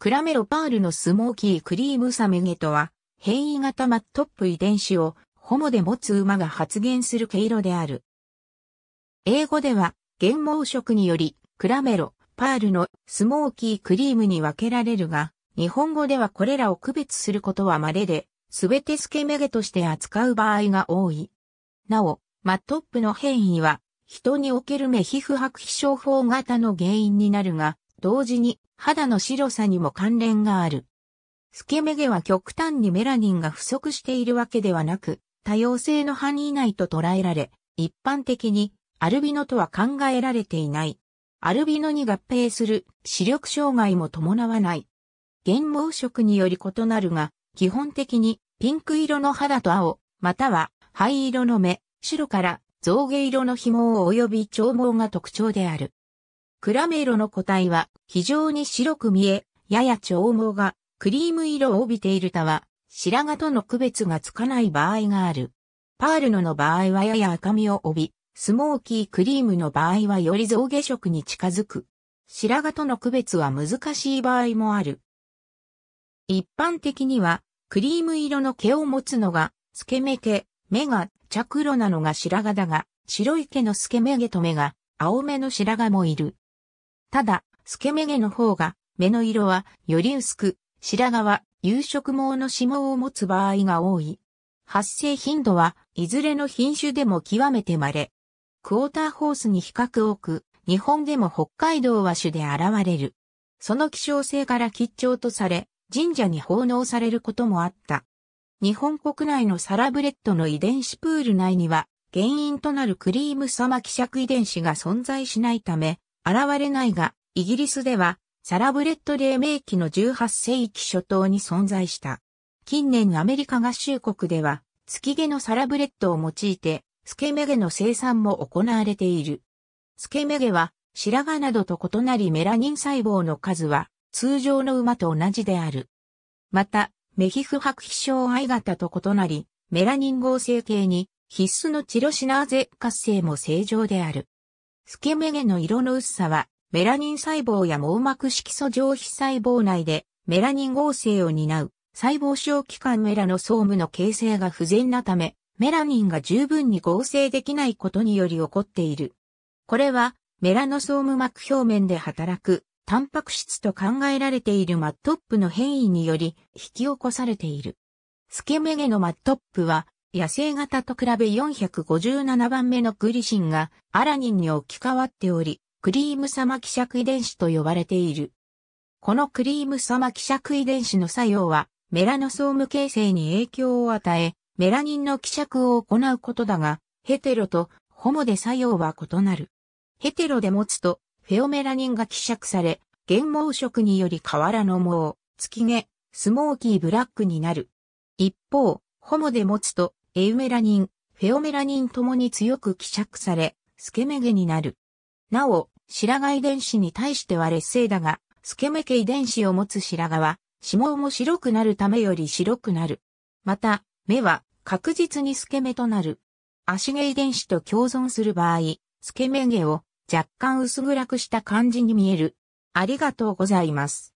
クラメロパールのスモーキークリームサメゲとは、変異型マットップ遺伝子をホモで持つ馬が発現する毛色である。英語では、原毛色により、クラメロ、パールのスモーキークリームに分けられるが、日本語ではこれらを区別することは稀で、すべてスケメゲとして扱う場合が多い。なお、マットップの変異は、人における目皮膚白皮症法型の原因になるが、同時に肌の白さにも関連がある。スケ目毛は極端にメラニンが不足しているわけではなく、多様性の範囲内と捉えられ、一般的にアルビノとは考えられていない。アルビノに合併する視力障害も伴わない。原毛色により異なるが、基本的にピンク色の肌と青、または灰色の目、白から象牙色の紐を及び長毛が特徴である。クラメロの個体は非常に白く見え、やや長毛がクリーム色を帯びている他は、白髪との区別がつかない場合がある。パールノの場合はやや赤みを帯び、スモーキークリームの場合はより象牙色に近づく。白髪との区別は難しい場合もある。一般的には、クリーム色の毛を持つのが、透け目毛、目が茶黒なのが白髪だが、白い毛の透け目毛と目が、青めの白髪もいる。ただ、スケメゲの方が、目の色はより薄く、白髪は有色毛の指紋を持つ場合が多い。発生頻度はいずれの品種でも極めて稀。クォーターホースに比較多く、日本でも北海道は種で現れる。その希少性から吉兆とされ、神社に奉納されることもあった。日本国内のサラブレッドの遺伝子プール内には、原因となるクリームサマ希釈遺伝子が存在しないため、現れないが、イギリスでは、サラブレッド黎明期の18世紀初頭に存在した。近年アメリカ合衆国では、月毛のサラブレッドを用いて、スケメ毛の生産も行われている。スケメ毛は、白髪などと異なりメラニン細胞の数は、通常の馬と同じである。また、メヒフ白皮症 I 型と異なり、メラニン合成系に必須のチロシナーゼ活性も正常である。スけ目毛の色の薄さは、メラニン細胞や網膜色素上皮細胞内で、メラニン合成を担う、細胞小器官メラの総務の形成が不全なため、メラニンが十分に合成できないことにより起こっている。これは、メラノソーム膜表面で働く、タンパク質と考えられているマットップの変異により、引き起こされている。スケメゲのマットップは、野生型と比べ457番目のグリシンがアラニンに置き換わっており、クリーム様希釈遺伝子と呼ばれている。このクリーム様希釈遺伝子の作用は、メラノソーム形成に影響を与え、メラニンの希釈を行うことだが、ヘテロとホモで作用は異なる。ヘテロで持つと、フェオメラニンが希釈され、原毛色により瓦の毛、月毛、スモーキーブラックになる。一方、ホモで持つと、エウメラニン、フェオメラニンともに強く希釈され、スケメゲになる。なお、白髪遺伝子に対しては劣勢だが、スケメケ遺伝子を持つ白髪は、指紋も白くなるためより白くなる。また、目は確実にスケメとなる。足毛遺伝子と共存する場合、スケメ毛を若干薄暗くした感じに見える。ありがとうございます。